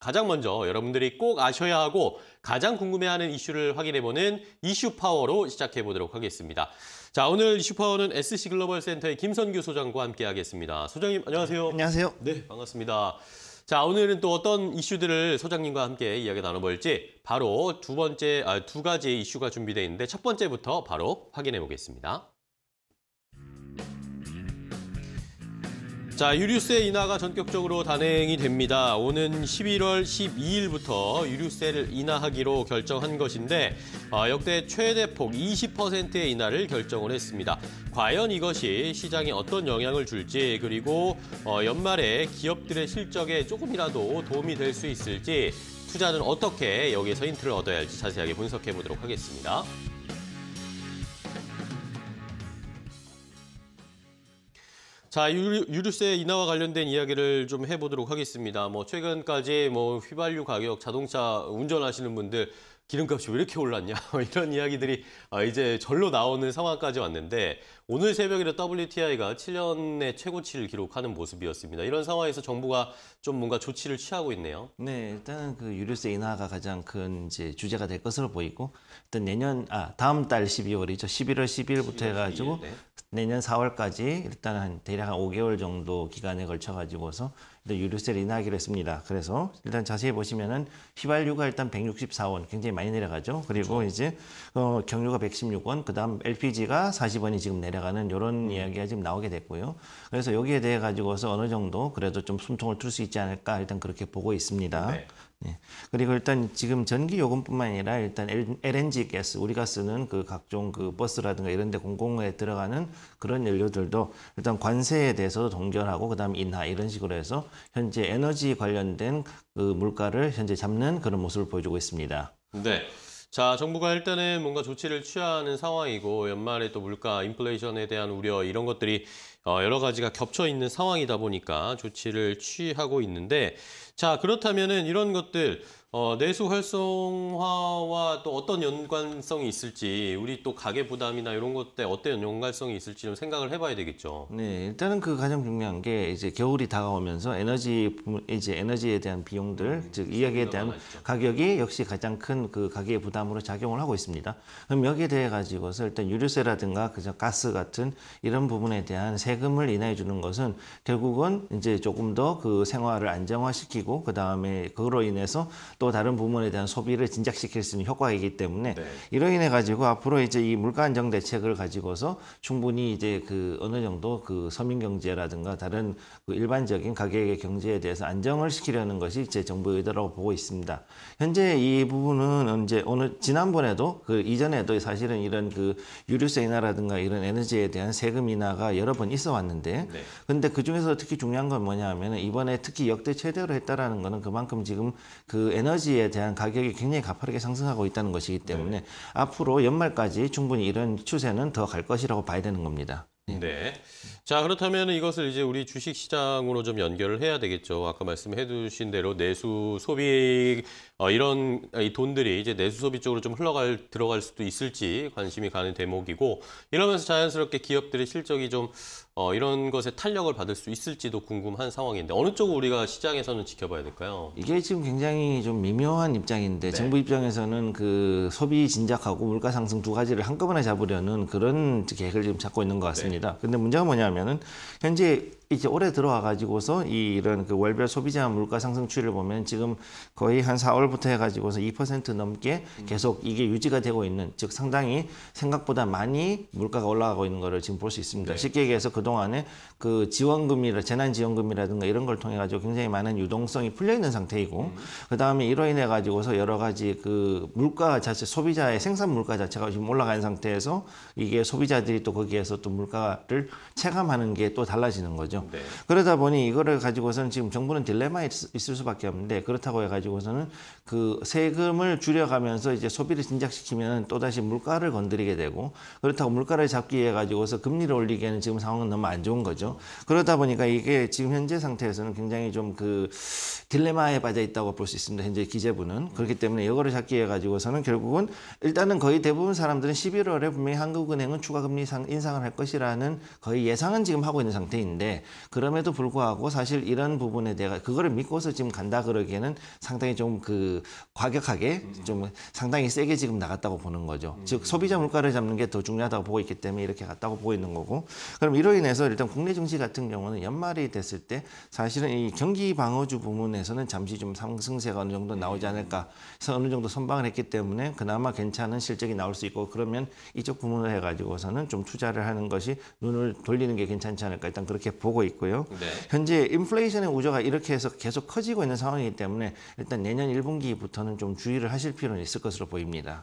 가장 먼저 여러분들이 꼭 아셔야 하고 가장 궁금해하는 이슈를 확인해보는 이슈 파워로 시작해보도록 하겠습니다. 자, 오늘 이슈 파워는 SC 글로벌 센터의 김선규 소장과 함께하겠습니다. 소장님 안녕하세요. 안녕하세요. 네, 반갑습니다. 자, 오늘은 또 어떤 이슈들을 소장님과 함께 이야기 나눠볼지 바로 두 번째, 아, 두 가지 이슈가 준비되어 있는데 첫 번째부터 바로 확인해보겠습니다. 자, 유류세 인하가 전격적으로 단행이 됩니다. 오는 11월 12일부터 유류세를 인하하기로 결정한 것인데 어, 역대 최대폭 20%의 인하를 결정을 했습니다. 과연 이것이 시장에 어떤 영향을 줄지 그리고 어, 연말에 기업들의 실적에 조금이라도 도움이 될 수 있을지 투자는 어떻게 여기에서 힌트를 얻어야 할지 자세하게 분석해 보도록 하겠습니다. 자, 유류세 인하와 관련된 이야기를 좀 해보도록 하겠습니다. 뭐 최근까지 뭐 휘발유 가격, 자동차 운전하시는 분들 기름값이 왜 이렇게 올랐냐 뭐 이런 이야기들이 아, 이제 절로 나오는 상황까지 왔는데 오늘 새벽에도 WTI가 7년의 최고치를 기록하는 모습이었습니다. 이런 상황에서 정부가 좀 뭔가 조치를 취하고 있네요. 네, 일단은 그 유류세 인하가 가장 큰 이제 주제가 될 것으로 보이고 일단 내년 아 다음 달 12월이죠. 11월 12일부터 11월 해가지고 네. 내년 4월까지 일단 한 대략 한 5개월 정도 기간에 걸쳐 가지고서 네, 유류세를 인하하기로 했습니다. 그래서 일단 자세히 보시면은 휘발유가 일단 164원 굉장히 많이 내려가죠. 그리고 그렇죠. 이제 어, 경유가 116원, 그다음 LPG가 40원이 지금 내려가는 이런 음. 이야기가 지금 나오게 됐고요. 그래서 여기에 대해 가지고서 어느 정도 그래도 좀 숨통을 틀 수 있지 않을까 일단 그렇게 보고 있습니다. 네. 네. 그리고 일단 지금 전기 요금뿐만 아니라 일단 LNG 가스 우리가 쓰는 그 각종 그 버스라든가 이런 데 공공에 들어가는 그런 연료들도 일단 관세에 대해서도 동결하고 그다음 인하 이런 식으로 해서 현재 에너지 관련된 그 물가를 현재 잡는 그런 모습을 보여주고 있습니다. 네. 자, 정부가 일단은 뭔가 조치를 취하는 상황이고 연말에 또 물가 인플레이션에 대한 우려 이런 것들이 어, 여러 가지가 겹쳐 있는 상황이다 보니까 조치를 취하고 있는데 자 그렇다면은 이런 것들 어, 내수 활성화와 또 어떤 연관성이 있을지 우리 또 가계 부담이나 이런 것때 어떤 연관성이 있을지 좀 생각을 해봐야 되겠죠. 네, 일단은 그 가장 중요한 게 이제 겨울이 다가오면서 에너지 이제 에너지에 대한 비용들 음, 즉 이야기에 대한 많았죠. 가격이 역시 가장 큰 그 가계 부담으로 작용을 하고 있습니다. 그럼 여기에 대해 가지고서 일단 유류세라든가 그저 가스 같은 이런 부분에 대한 세금을 인하해 주는 것은 결국은 이제 조금 더 그 생활을 안정화시키고 것이고 그 다음에 그로 인해서 또 다른 부문에 대한 소비를 진작시킬 수 있는 효과이기 때문에 네. 이로 인해 가지고 앞으로 이제 이 물가 안정 대책을 가지고서 충분히 이제 그 어느 정도 그 서민 경제라든가 다른 그 일반적인 가계의 경제에 대해서 안정을 시키려는 것이 제 정부의 의도라고 보고 있습니다. 현재 이 부분은 이제 오늘 지난번에도 그 이전에도 사실은 이런 그 유류세 인하라든가 이런 에너지에 대한 세금 인하가 여러 번 있어 왔는데 네. 근데 그 중에서 특히 중요한 건 뭐냐 하면은 이번에 특히 역대 최대로 했다. 있다라는 거는 그만큼 지금 그 에너지에 대한 가격이 굉장히 가파르게 상승하고 있다는 것이기 네. 때문에 네. 앞으로 연말까지 충분히 이런 추세는 더 갈 것이라고 봐야 되는 겁니다. 네. 네. 자, 그렇다면 이것을 이제 우리 주식 시장으로 좀 연결을 해야 되겠죠. 아까 말씀해 주신 대로 내수 소비 어, 이런 이 돈들이 이제 내수 소비 쪽으로 좀 흘러갈 들어갈 수도 있을지 관심이 가는 대목이고 이러면서 자연스럽게 기업들의 실적이 좀 어, 이런 것에 탄력을 받을 수 있을지도 궁금한 상황인데 어느 쪽을 우리가 시장에서는 지켜봐야 될까요? 이게 지금 굉장히 좀 미묘한 입장인데 네. 정부 입장에서는 그 소비 진작하고 물가 상승 두 가지를 한꺼번에 잡으려는 그런 계획을 지금 잡고 있는 것 같습니다. 네. 근데 문제가 뭐냐면 보면은 현재 이제 올해 들어와 가지고서 이 이런 그 월별 소비자 물가 상승 추이를 보면 지금 거의 한 4월부터 해 가지고서 2% 넘게 계속 이게 유지가 되고 있는 즉 상당히 생각보다 많이 물가가 올라가고 있는 거를 지금 볼 수 있습니다. 네. 쉽게 얘기해서 그동안에 그 지원금이라 재난 지원금이라든가 이런 걸 통해 가지고 굉장히 많은 유동성이 풀려 있는 상태이고 음. 그다음에 이로 인해 가지고서 여러 가지 그 물가 자체 소비자의 생산 물가 자체가 지금 올라간 상태에서 이게 소비자들이 또 거기에서 또 물가를 체감 체감하는 게 또 달라지는 거죠. 네. 그러다 보니 이거를 가지고서는 지금 정부는 딜레마에 있을 수밖에 없는데 그렇다고 해가지고서는 그 세금을 줄여가면서 이제 소비를 진작시키면 또다시 물가를 건드리게 되고 그렇다고 물가를 잡기 위해 가지고서 금리를 올리기에는 지금 상황은 너무 안 좋은 거죠. 그러다 보니까 이게 지금 현재 상태에서는 굉장히 좀 그 딜레마에 빠져 있다고 볼 수 있습니다. 현재 기재부는 그렇기 때문에 이거를 잡기 위해 가지고서는 결국은 일단은 거의 대부분 사람들은 11월에 분명히 한국은행은 추가 금리 인상을 할 것이라는 거의 예상 예상은 지금 하고 있는 상태인데 그럼에도 불구하고 사실 이런 부분에 대해 그거를 믿고서 지금 간다 그러기에는 상당히 좀 그 과격하게 좀 상당히 세게 지금 나갔다고 보는 거죠. 즉 소비자 물가를 잡는 게 더 중요하다고 보고 있기 때문에 이렇게 갔다고 보고 있는 거고 그럼 이로 인해서 일단 국내 증시 같은 경우는 연말이 됐을 때 사실은 이 경기 방어주 부문에서는 잠시 좀 상승세가 어느 정도 나오지 않을까 해서 어느 정도 선방을 했기 때문에 그나마 괜찮은 실적이 나올 수 있고 그러면 이쪽 부문을 해가지고서는 좀 투자를 하는 것이 눈을 돌리는 게게 괜찮지 않을까 일단 그렇게 보고 있고요. 네. 현재 인플레이션의 우려가 이렇게 해서 계속 커지고 있는 상황이기 때문에 일단 내년 1분기부터는 좀 주의를 하실 필요는 있을 것으로 보입니다.